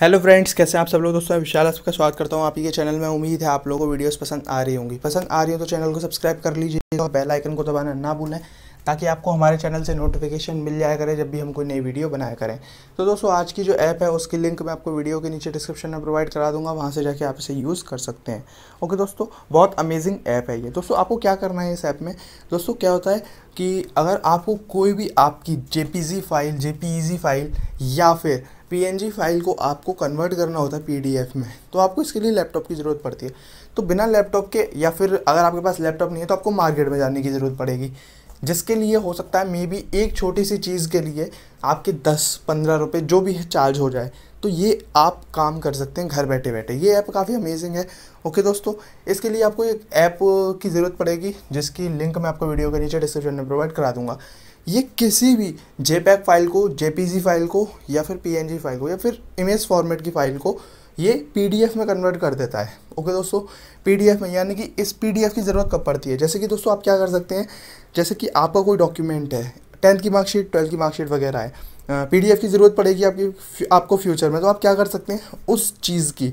hello friends कैसे हैं आप सब लोग दोस्तों मैं विशाल आपका स्वागत करता हूं आपके चैनल में उम्मीद है आप लोगों को वीडियोस पसंद आ रही होंगी पसंद आ रही हो तो चैनल को सब्सक्राइब कर लीजिए और बेल आइकन को दबाना ना भूलें ताकि आपको हमारे चैनल से नोटिफिकेशन मिल जाया करे जब भी हम कोई नई वीडियो बनाया करें तो दोस्तों आज की जो ऐप है उसकी लिंक मैं आपको वीडियो के नीचे डिस्क्रिप्शन में प्रोवाइड करा दूंगा वहाँ से जाके आप इसे यूज़ कर सकते हैं ओके दोस्तों बहुत अमेजिंग ऐप है ये दोस्तों आपको क्या करना है इस ऐप में दोस्तों क्या होता है कि अगर आपको कोई भी आपकी जे फाइल जे फाइल या फिर पी फाइल को आपको कन्वर्ट करना होता है पी में तो आपको इसके लिए लैपटॉप की ज़रूरत पड़ती है तो बिना लैपटॉप के या फिर अगर आपके पास लैपटॉप नहीं है तो आपको मार्केट में जाने की ज़रूरत पड़ेगी जिसके लिए हो सकता है मे बी एक छोटी सी चीज़ के लिए आपके दस पंद्रह रुपये जो भी है चार्ज हो जाए तो ये आप काम कर सकते हैं घर बैठे बैठे ये ऐप काफ़ी अमेजिंग है ओके दोस्तों इसके लिए आपको एक ऐप की ज़रूरत पड़ेगी जिसकी लिंक मैं आपको वीडियो के नीचे डिस्क्रिप्शन में प्रोवाइड करा दूँगा ये किसी भी जे फाइल को जे फाइल को या फिर पी फाइल को या फिर इमेज फॉर्मेट की फाइल को ये पी में कन्वर्ट कर देता है ओके दोस्तों पी में यानी कि इस पी की ज़रूरत कब पड़ती है जैसे कि दोस्तों आप क्या कर सकते हैं जैसे कि आपका कोई डॉक्यूमेंट है टेंथ की मार्कशीट ट्वेल्थ की मार्कशीट वगैरह है पीडीएफ की ज़रूरत पड़ेगी आपकी आपको फ्यूचर में तो आप क्या कर सकते हैं उस चीज़ की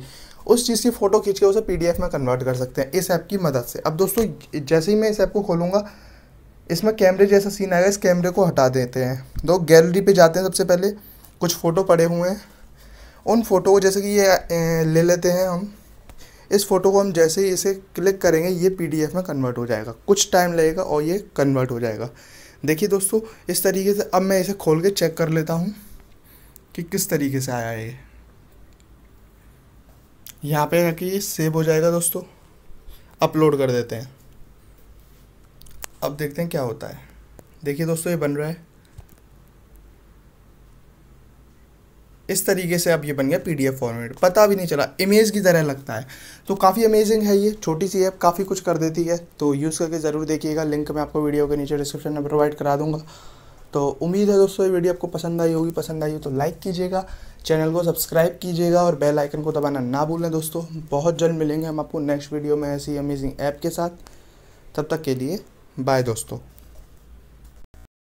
उस चीज़ की फ़ोटो खींच के उसे पी में कन्वर्ट कर सकते हैं इस ऐप की मदद से अब दोस्तों जैसे ही मैं इस ऐप को खोलूँगा इसमें कैमरे जैसा सीन आएगा इस कैमरे को हटा देते हैं दो गैलरी पे जाते हैं सबसे पहले कुछ फ़ोटो पड़े हुए हैं उन फ़ोटो को जैसे कि ये ले लेते हैं हम इस फ़ोटो को हम जैसे ही इसे क्लिक करेंगे ये पीडीएफ में कन्वर्ट हो जाएगा कुछ टाइम लगेगा और ये कन्वर्ट हो जाएगा देखिए दोस्तों इस तरीके से अब मैं इसे खोल के चेक कर लेता हूँ कि किस तरीके से आया ये यहाँ पे कि ये सेव हो जाएगा दोस्तों अपलोड कर देते हैं अब देखते हैं क्या होता है देखिए दोस्तों ये बन रहा है इस तरीके से अब ये बन गया पीडीएफ फॉर्मेट पता भी नहीं चला इमेज की तरह लगता है तो काफ़ी अमेजिंग है ये छोटी सी ऐप काफ़ी कुछ कर देती है तो यूज़ करके ज़रूर देखिएगा लिंक मैं आपको वीडियो के नीचे डिस्क्रिप्शन में प्रोवाइड करा दूंगा तो उम्मीद है दोस्तों ये वीडियो आपको पसंद आई होगी पसंद आई हो तो लाइक कीजिएगा चैनल को सब्सक्राइब कीजिएगा और बेल आइकन को दबाना ना भूलें दोस्तों बहुत जल्द मिलेंगे हम आपको नेक्स्ट वीडियो में ऐसी अमेजिंग ऐप के साथ तब तक के लिए बाय दोस्तों